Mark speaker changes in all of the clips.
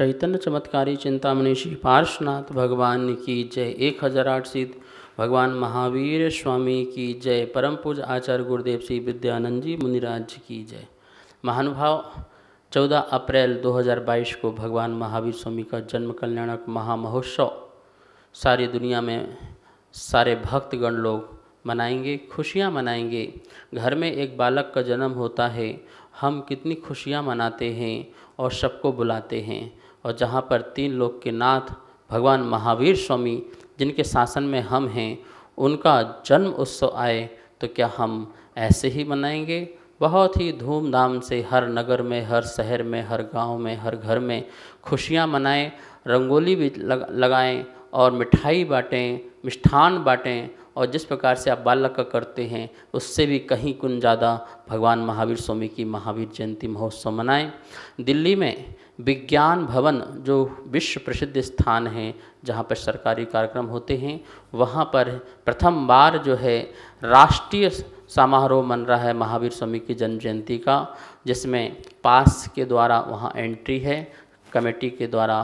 Speaker 1: चैतन्य चमत्कारी चिंतामणि श्री पार्शनाथ भगवान की जय एक हजार आठ सिद्ध भगवान महावीर स्वामी की जय परम पूज आचार्य गुरुदेव श्री विद्यानंद जी मुनिराज की जय महानुभाव 14 अप्रैल 2022 को भगवान महावीर स्वामी का जन्म कल्याणक महामहोत्सव सारी दुनिया में सारे भक्तगण लोग मनाएंगे खुशियाँ मनाएंगे घर में एक बालक का जन्म होता है हम कितनी खुशियाँ मनाते हैं और सबको बुलाते हैं और जहाँ पर तीन लोग के नाथ भगवान महावीर स्वामी जिनके शासन में हम हैं उनका जन्म उत्सव आए तो क्या हम ऐसे ही मनाएंगे बहुत ही धूमधाम से हर नगर में हर शहर में हर गांव में हर घर में खुशियाँ मनाएं रंगोली भी लगाएं और मिठाई बाँटें मिष्ठान बाँटें और जिस प्रकार से आप बालक का करते हैं उससे भी कहीं कुन ज़्यादा भगवान महावीर स्वामी की महावीर जयंती महोत्सव मनाएं दिल्ली में विज्ञान भवन जो विश्व प्रसिद्ध स्थान है जहाँ पर सरकारी कार्यक्रम होते हैं वहाँ पर प्रथम बार जो है राष्ट्रीय समारोह मन रहा है महावीर स्वामी की जन्म जयंती का जिसमें पास के द्वारा वहाँ एंट्री है कमेटी के द्वारा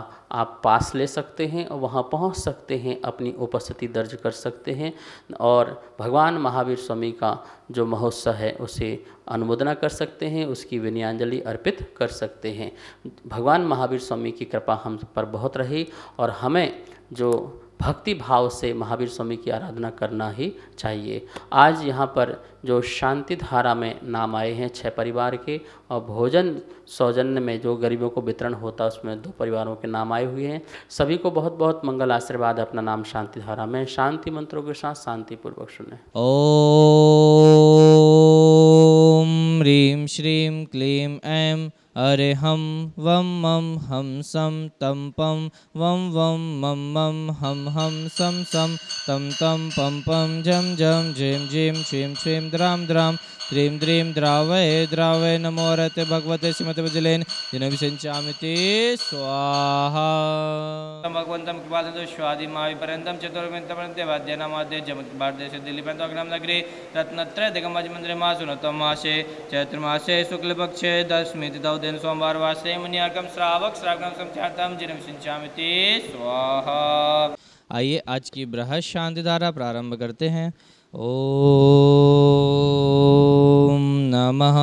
Speaker 1: आप पास ले सकते हैं और वहाँ पहुँच सकते हैं अपनी उपस्थिति दर्ज कर सकते हैं और भगवान महावीर स्वामी का जो महोत्सव है उसे अनुमोदना कर सकते हैं उसकी विनयांजलि अर्पित कर सकते हैं भगवान महावीर स्वामी की कृपा हम पर बहुत रही और हमें जो भक्ति भाव से महावीर स्वामी की आराधना करना ही चाहिए आज यहाँ पर जो शांति धारा में नाम आए हैं छह परिवार के और भोजन सौजन्य में जो गरीबों को वितरण होता है उसमें दो परिवारों के नाम आए हुए हैं सभी को बहुत बहुत मंगल आशीर्वाद अपना नाम शांति धारा में शांति मंत्रों के साथ शांतिपूर्वक सुने
Speaker 2: ओ ह्रीम श्रीम क्लीम ऐम अरे हम वम मम हम सम तम पम वम वम मम मम हम हम सम सम तम तम पम पम झम झम झेम झेम छेम छेम द्राम द्राम त्रीं द्रीं द्रावये द्रावये नमो रते भगवते श्रीमतपजलेन दिनभिषञ्चामिति स्वाहा भगवन्तं कृपादन्तु स्वादिमाविपर्यन्तं चतुर्विन्तपर्यन्त्यवाद्यनामाद्य जमद्भारतदेशे दिल्लीपर्यन्त नगरी नगरे दिगमज मंदिर मासुनतम मासे चैत्रमासे शुक्लपक्षे दशमी तिथौ दिन सोमवार वासे मुनियाकं श्रावक श्रावकं संख्यातं जिनभिषञ्चामिति स्वाहा आइए आज की बृहद शांति धारा प्रारंभ करते हैं ओम नमः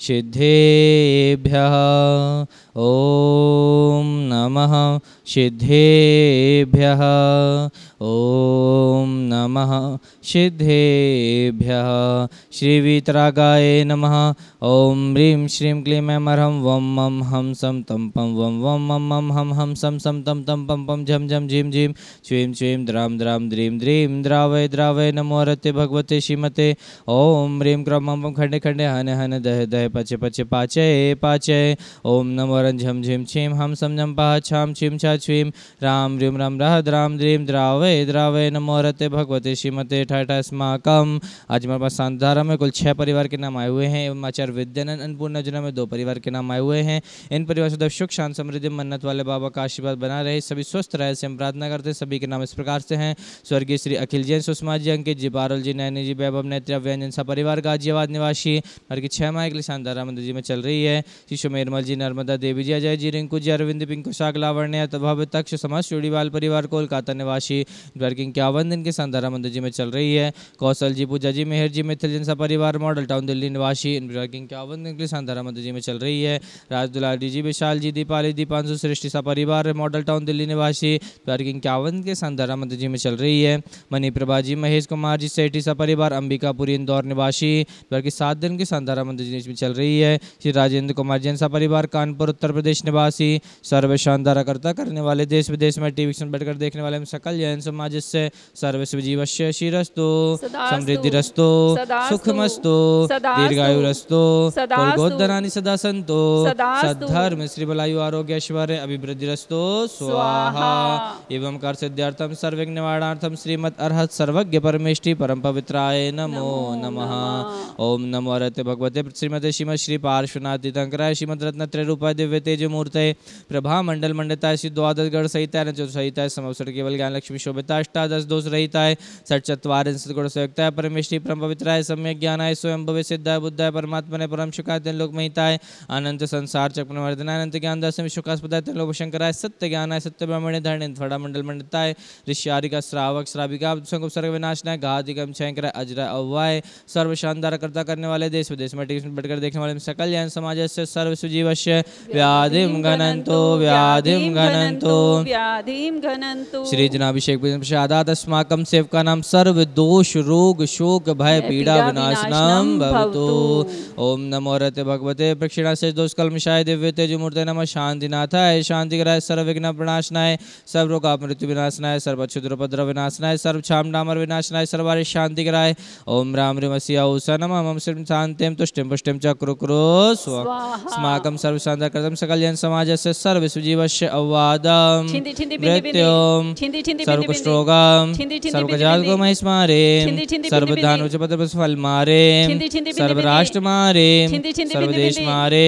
Speaker 2: सिद्धेभ्य ओम नमः सिद्धेभ्य ओम नमः सिद्धेभ्यः श्रीवीतरागाय नमः ॐ ह्रीं श्रीं क्लीं ऐं अर्हं वं मं हम सं तं पं वं वं मं मं हं हम सं सं तं तं पं पं झं झं झीं झीं श्रीं श्रीं द्रां द्रां द्रीं द्रीं द्रावय द्रावय नमो रते भगवते श्रीमते ॐ ह्रीं क्रं मं पं खंडे खंडे हन हन दह दह पचे पचे पाचय पाचय ओं नमो रं झं झीं छीं हम सम झं पहा छां छीं छा छ्वीं राम ह्रीं राम रह द्रां द्रीं द्रावय वै द्रावे नमो रते भगवते श्रीमते ठाठा स्माकम आज हमारे पास शांत में कुल छः परिवार के नाम आए हुए हैं एवं आचार्य विद्यानंद अन्नपूर्ण जिला में दो परिवार के नाम आए हुए हैं इन परिवार से तो सुख शांत समृद्धि मन्नत वाले बाबा का आशीर्वाद बना रहे सभी स्वस्थ रहे से हम प्रार्थना करते हैं सभी के नाम इस प्रकार से हैं स्वर्गीय श्री अखिल जैन सुषमा जी अंकित जी बारुल जी नैनी जी वैभव नेत्र व्यंजन सा परिवार गाजियाबाद निवासी हर की छः माह के लिए शानदारा मंदिर जी में चल रही है श्री सुमेरमल जी नर्मदा देवी जी अजय जी रिंकू जी अरविंद पिंकू शाह लावण्य तभाव तक्ष समाज चूड़ीवाल परिवार कोलकाता निवासी वर्किंग इक्यावन दिन के मंदिर जी में चल रही है कौशल जी पूजा जी मेहर जी मिथिल जनसा परिवार मॉडल टाउन दिल्ली निवासी वर्किंग इक्यावन दिन के लिए मंदिर जी में चल रही है राज दुलारी जी विशाल जी दीपाली दीपांशु सृष्टि सा परिवार मॉडल टाउन दिल्ली निवासी वर्किंग इक्यावन के मंदिर जी में चल रही है मनी प्रभा जी महेश कुमार जी सेठी सा परिवार अंबिकापुरी इंदौर निवासी वर्किंग सात दिन की मंदिर जी में चल रही है श्री राजेंद्र कुमार जैन सा परिवार कानपुर उत्तर प्रदेश निवासी सर्व शानदार करता करने वाले देश विदेश में टीवी बैठकर देखने वाले सकल जैन समाजस्य सर्वस्वजीवस्य शिरस्तो समृद्धिरस्तो सुखमस्तो दीर्घायुरस्तु फलगोद्धराणि सदा सन्तो सद्धर्म श्रीबलायु आरोग्यैश्वर्य अभिवृद्धिरस्तो स्वाहा एवं कर सिद्धार्थम सर्वज्ञवाणार्थम श्रीमद अर्हत सर्वज्ञ परमेष्टि परम पवित्राय नमो नमः ओम नमो अरते भगवते श्रीमते श्रीमद श्री पार्श्वनाथ तीर्थंकराय श्रीमद रत्न त्रैरूपाय दिव्य तेज मूर्ते प्रभा मंडल मंडता श्री द्वादश गढ़ सहित सहित समय केवल ज्ञान लक्ष्मी शोभ पिता अष्टादश दोष रहित है सठ चतवार सविताष्टादशदोषरहिताय है परमेश्वरी परम पवित्र है सम्य ज्ञान है स्वयं भव्य सिद्ध है बुद्ध है परमात्मा ने परम शुका तेन लोक महिता है अनंत संसार चक्र वर्धनाय अनंत ज्ञान दस में सुखास्पदाय तेन लोक शंकर है सत्य ज्ञान है सत्य ब्राह्मण्य धरणी थड़ा मंडल मंडता है ऋषि का श्रावक श्राविका संग सर्ग विनाशनाय घातिकम शंकर अजरा अव्वाय सर्व शानदार कर्ता करने वाले देश विदेश में टीवी बढ़कर देखने वाले सकल जैन समाज से सर्व सुजीवश्य व्याधिम घनंतो व्याधिम घनंतो
Speaker 1: व्याधिम घनंतो
Speaker 2: श्री जनाभिषेक सेवका नाम सर्व दोष रोग शोक भय पीड़ा विनाश नाम भवतु ओम नमो रते भगवते प्रक्षिणा से दोष कल मिशाय दिव्य तेज मूर्ते नम शांतिनाथाय शांति कराय सर्व विघ्न प्रणाशनाय सर्व रोग मृत्यु विनाशनाय सर्व छुद्रपद्र विनाशनाय सर्व छाम डामर विनाशनाय सर्वारि शांति कराय ओम राम रीम सिया उषा नम मम श्रीम शांतिम तुष्टिम पुष्टिम चक्र क्रो
Speaker 1: स्वाकम
Speaker 2: सर्व शांता कृतम सकल जन समाज से सर्व सुजीवश अवादम मृत्युम
Speaker 1: सर्व कुष्ठरोगम सर्वजात को
Speaker 2: महिष मारे सर्वदानुज पद फल मारे सर्वराष्ट्र मारे सर्वदेश मारे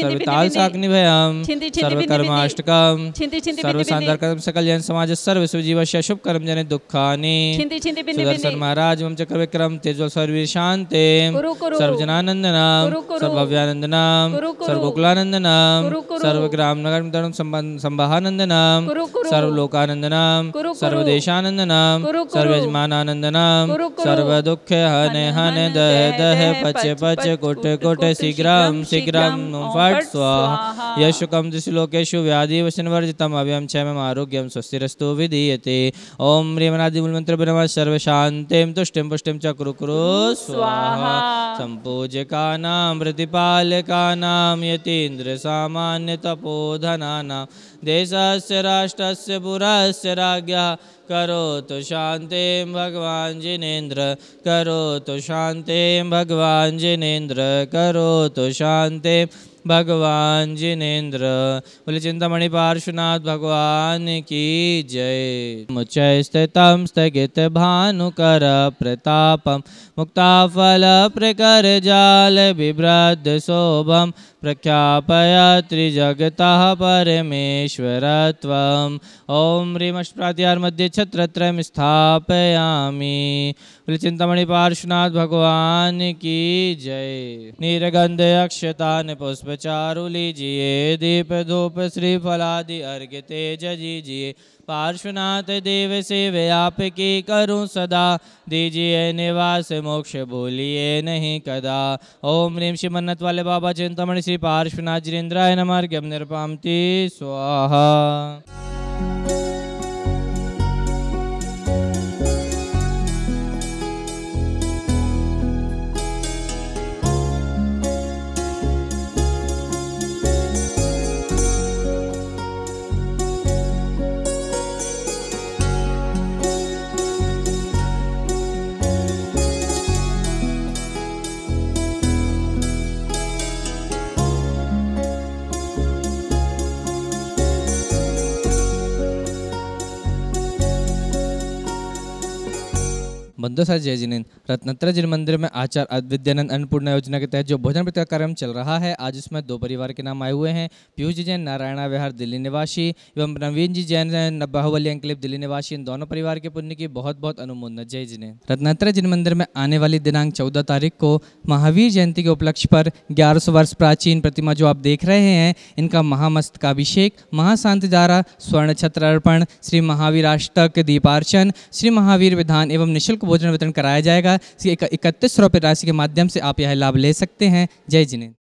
Speaker 2: सर्वताल साग्नि भयम सर्वकर्माष्टकम
Speaker 1: सर्वसांदर्कम
Speaker 2: सकल जन समाज सर्व सुजीवस्य शुभ कर्म जने दुखाने
Speaker 1: सुदर्शन
Speaker 2: महाराज वम चक्र विक्रम तेजो सर्वीर शांते सर्वजनानंदनम सर्वभव्यानंदनम सर्वगोकुलानंदनम सर्वग्राम नगर धर्म संभानंदनम सर्वलोकानंदनम सर्वदेशानंद नाम सर्वजमानानंद नाम सर्वदुख हने हने दह दह पच पच कुट कुट शीघ्रम शीघ्रम फट यशु कम दिशलोकेशु व्याधि वचन वर्जितम अव्यम क्षयम आरोग्यम स्वस्थिरस्तु विधीयते ओम रेमनादि मूल मंत्र ब्रह्म सर्वशांतिम तुष्टिम पुष्टिम च कुरु कुरु स्वाहा संपूजकानां नाम यतीन्द्र सामान्य तपोधनानां देश से देशस्य से पुरस्य राज्ञः करोतु शांति भगवान् जिनेन्द्र करो तो शांति भगवान् जिनेन्द्र करोतु शांति भगवान् जिनेन्द्र बोले चिंतामणि पार्श्वनाथ भगवान की जय मुच स्थितम स्थगित भानुकर प्रतापम मुक्ताफल प्रकर जाल बिभ्रद शोभम प्रख्यापयात्रिजगतः परमेश्वर त्वम् ॐ ह्रीमष्प्रातिहारमध्ये छत्रत्रयं स्थापयामि चिंतामणि पार्श्वनाथ भगवान की जय नीरगंध अक्षतान पुष्प चारु दीप धूप श्री अर्घ्य तेज जीजिए पार्श्वनाथ देव से आपकी करूँ सदा दीजिए निवास मोक्ष भूलिए नहीं कदा ओम नीम श्री मन्नत वाले बाबा चिंतामणि श्री पार्श्वनाथ जिरेन्द्राय नमर्घ्यम निरपाती स्वाहा बंदो सर जय जिनेन रत्नत्र जिन मंदिर में आचार विद्यानंद अन्नपूर्णा योजना के तहत जो भोजन प्रति कार्यक्रम चल रहा है आज इसमें दो परिवार के नाम आए हुए हैं पीयूष जी जैन नारायणा विहार दिल्ली निवासी एवं नवीन जी जैन बाहुबली अंकलिप दिल्ली निवासी इन दोनों परिवार के पुण्य की बहुत बहुत अनुमोदना जय जिन रत्नत्र जिन मंदिर में आने वाली दिनांक चौदह तारीख को महावीर जयंती के उपलक्ष्य पर ग्यारह वर्ष प्राचीन प्रतिमा जो आप देख रहे हैं इनका महामस्तकाभिषेक महाशांति धारा स्वर्ण छत्र अर्पण श्री महावीर महावीराष्टक दीपार्चन श्री महावीर विधान एवं निःशुल्क भोजन वितरण कराया जाएगा इकतीस रुपये राशि के माध्यम से आप यह लाभ ले सकते हैं जय जिनेन्द्र